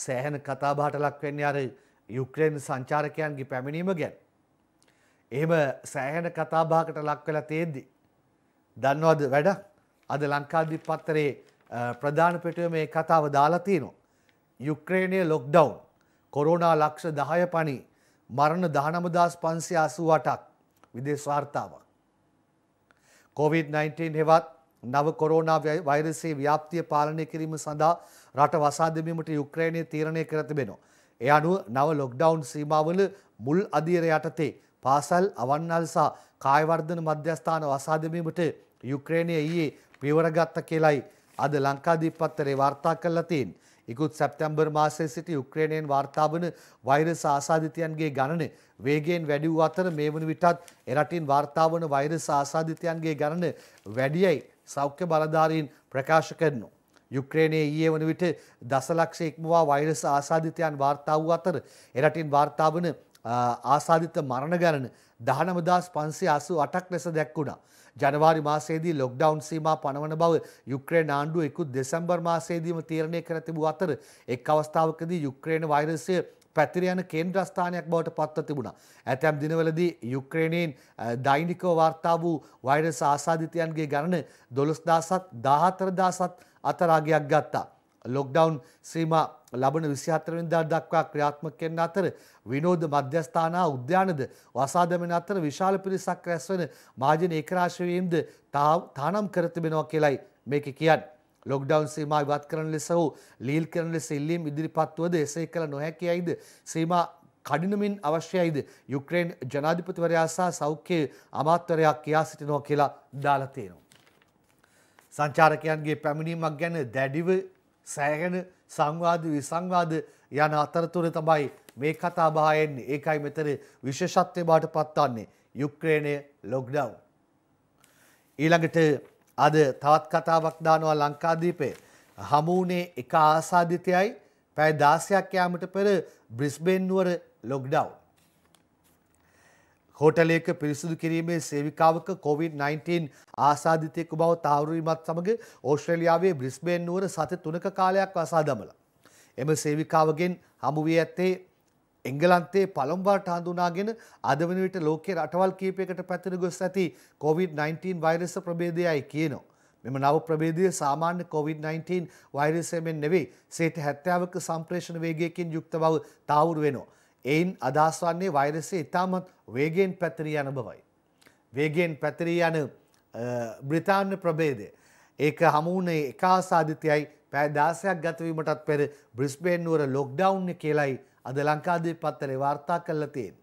සෑහන කතාබාට ලක්වෙන්න අර යුක්්‍රේන් සංචාරකයන්ගේ පැමිණීම ගැන්. එහෙම සෑහන කතාබාකට ලක්වෙල තේද්දි. දන්නවද වැඩ අද ලංකාදී පත්තරේ ප්‍රධාන පෙටුව මේ කතාව දාලතියනවා. යුක්්‍රේණය ලොක්ඩවුන් කොරෝනා ලක්ෂ දහය පනි මරණ දහනමදස් පන්සි අසුවටක් විදේශවාර්තාවක්. COVID-19 හෙවත් නව කොරෝනා වෛරසේ ව්‍යාප්තිය පාලනය කිරීම සඳහා රට වසා දෙමීමට යුක්‍රේනය තීරණය කර තිබෙනවා. එය අනුව නව ලොක්ඩවුන් සීමාවල මුල් අධීර යටතේ පාසල් අවන්නල් සහ කායවර්ධන මධ්‍යස්ථාන වසා දෙමීමට යුක්‍රේනය ඊයේ පියවරගත්ත කියලයි අද ලංකාදීපත්තරේ වාර්තා කළා තියෙන්නේ. ඉකුත් සැප්තැම්බර් මාසයේ සිට යුක්‍රේනයෙන් වාර්තාාවන වෛරස ආසාධිතයන්ගේ ගණන වේගෙන් වැඩිවූ අතර මේ වන විටත් එරටින් වාර්තාාවන වෛරස ආසාධිතයන්ගේ ගණන වැඩියයි සෞඛ්‍ය බලධාරීන් ප්‍රකාශ කරනු. යුක්්‍රේණයේ ඊයේ වන විට දසලක්ෂ එක්මවා වෛරස ආසාධිතයන් වාර්තා වූ අතර එරටින් වාර්තාාවන ආසාධිත මරණ ගණන දහනමදස් පන්සේ අසු අටක් ලෙස දැක්වුණා. ජනවාරි මාසේදී ලොක්ඩවන් සීම පනවන බව යුක්්‍රේණ ආණ්ඩුව එකු දෙසම්බර් මාසේදීම තීරණය කර තිබූ අතර එක් අවස්ථාවකදී යුක්්‍රේණ වෛරසය පැතිර යන කේන්ද්‍රස්ථානයක් බවට පත්ව තිබුණා. ඇතැම් දිනවලදී යුක්‍රේනයෙන් දෛනිකව වාර්තා වූ වෛරස් ආසාධිතයන්ගේ ගණන 12000ත් 14000ත් අතරාගයක් ගත්තා. ලොක්ඩවුන් සීමා ලබන විසිහතරවෙනිදා දක්වා ක්‍රියාත්මක කෙන අතර විනෝධ මධ්‍යස්ථානා උද්‍යානද වසාදමෙන අතර විශාල පිරිසක් රැස්වෙන මාජන ඒකරාශවීම්ද තානම් කරතිබෙනවා කියලයි මේක කියන්න. ලොක්ඩවන් සීමා ඉවත් කරන ලෙස හෝ ලීල් කරන ලෙස ඉල්ලීම් ඉදිරිපත්වද එසේ කළ නොහැකියයිද සීමා කඩිනමින් අවශ්‍යයිද යුක්‍රේන් ජනාධිපතිවරයා සහ සෞඛ්‍ය අමාත්‍යවරයා කියා සිටිනවා කියලා දාලා තියෙනවා. සංචාරකයන්ගේ පැමිණීමක් ගැන දැඩිව සෑහෙන සංවාද විසංවාද යන අතරතුර තමයි මේ කතා බහ එන්නේ. ඒකයි මෙතන විශේෂත්වය බවට පත්වන්නේ යුක්‍රේනයේ ලොක්ඩවුන්. ඊළඟට අද තවත් කතාවක් දානවා ලංකාදීපේ හමුවනේ එක ආසාධිතයයි පැය දාසයක් යාමට පෙර බ්‍රිස්බේන් නුවර ලොක්ඩවුන්. හෝටලයක පිරිසිදු කිරීමේ සේවිකාවක COVID-19 ආසාධිතයෙකු බව තාවරීමත් සමග ඕස්ට්‍රේලියාවේ බ්‍රිස්බේන් නුවර සති තුනක කාලයක් වසා දමලා. එම සේවිකාවගෙන් හමුුවී ඇත්තේ එංගලන්තේ පළම්වාට හඳුනාගෙන අද වන විට ලෝකයේ රටවල් කීපයකට පැතිර ගොස් ඇති COVID-19 වෛරස ප්‍රභේදයයි කියනවා. මෙම නව ප්‍රභේදය සාමාන්‍ය COVID-19 වෛරසය මෙන් නෙවෙයි සේට 70ක සම්ප්‍රේෂණ වේගයකින් යුක්ත බව තාවුරු වෙනවා. එයින් අදහස් වන්නේ වෛරසය ඉතාමත් වේගයෙන් පැතිරී යන බවයි. වේගයෙන් පැතිරී යන බ්‍රිතාන්‍ය ප්‍රභේදය. ඒක හමුුණේ එකා සාධිතයයි පෑ දාසයක් ගතවීමටත් පෙර බ්‍රිස්බේන් නුවර ලොක්ඩවුන්න කියලයි අද ලංකාදේ පත්තරේ වාර්තා කල්ලතියෙන්.